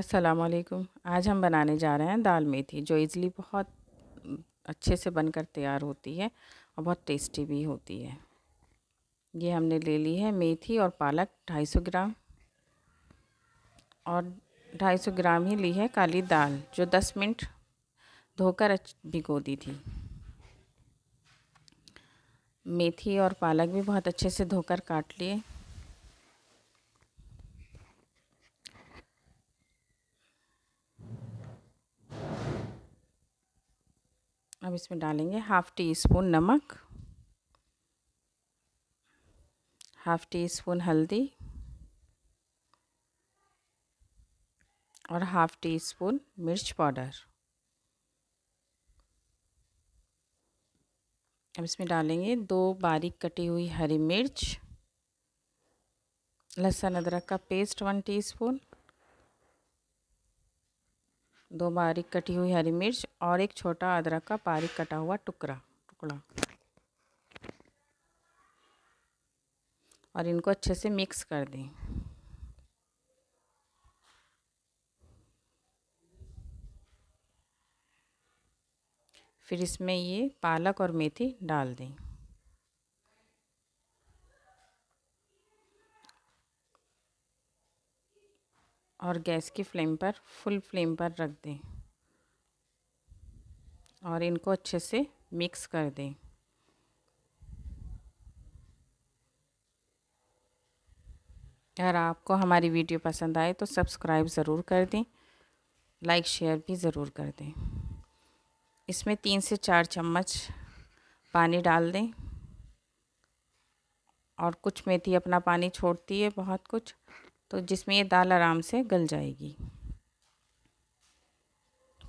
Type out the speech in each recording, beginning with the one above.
असलकुम आज हम बनाने जा रहे हैं दाल मेथी जो इज़ली बहुत अच्छे से बनकर तैयार होती है और बहुत टेस्टी भी होती है ये हमने ले ली है मेथी और पालक 250 ग्राम और 250 ग्राम ही ली है काली दाल जो 10 मिनट धोकर भिगो दी थी मेथी और पालक भी बहुत अच्छे से धोकर काट लिए अब इसमें डालेंगे हाफ़ टी स्पून नमक हाफ़ टी स्पून हल्दी और हाफ़ टी स्पून मिर्च पाउडर अब इसमें डालेंगे दो बारीक कटी हुई हरी मिर्च लहसुन अदरक का पेस्ट वन टीस्पून दो बारीक कटी हुई हरी मिर्च और एक छोटा अदरक का बारीक कटा हुआ टुकड़ा टुकड़ा और इनको अच्छे से मिक्स कर दें फिर इसमें ये पालक और मेथी डाल दें और गैस की फ्लेम पर फुल फ्लेम पर रख दें और इनको अच्छे से मिक्स कर दें अगर आपको हमारी वीडियो पसंद आए तो सब्सक्राइब ज़रूर कर दें लाइक शेयर भी ज़रूर कर दें इसमें तीन से चार चम्मच पानी डाल दें और कुछ मेथी अपना पानी छोड़ती है बहुत कुछ तो जिसमें ये दाल आराम से गल जाएगी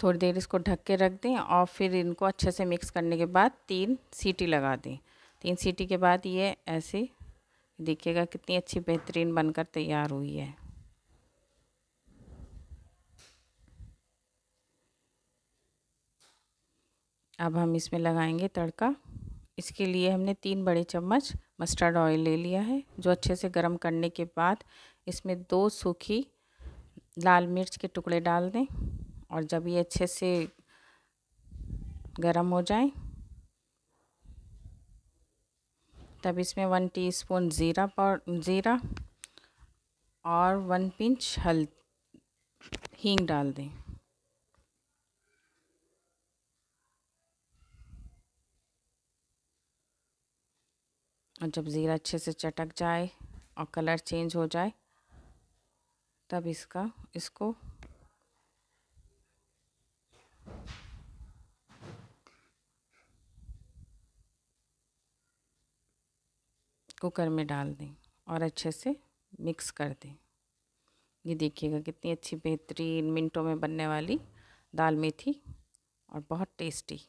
थोड़ी देर इसको ढक के रख दें और फिर इनको अच्छे से मिक्स करने के बाद तीन सीटी लगा दें तीन सीटी के बाद ये ऐसे देखिएगा कितनी अच्छी बेहतरीन बनकर तैयार हुई है अब हम इसमें लगाएंगे तड़का इसके लिए हमने तीन बड़े चम्मच मस्टर्ड ऑयल ले लिया है जो अच्छे से गर्म करने के बाद इसमें दो सूखी लाल मिर्च के टुकड़े डाल दें और जब ये अच्छे से गर्म हो जाए तब इसमें वन टीस्पून ज़ीरा पाउडर ज़ीरा और वन पिंच हल्द हींग डाल दें और जब ज़ीरा अच्छे से चटक जाए और कलर चेंज हो जाए तब इसका इसको कुकर में डाल दें और अच्छे से मिक्स कर दें ये देखिएगा कितनी अच्छी बेहतरीन मिनटों में बनने वाली दाल मेथी और बहुत टेस्टी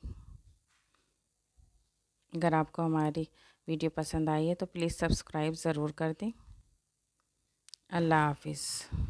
अगर आपको हमारी वीडियो पसंद आई है तो प्लीज़ सब्सक्राइब ज़रूर कर दें अल्लाह हाफिज़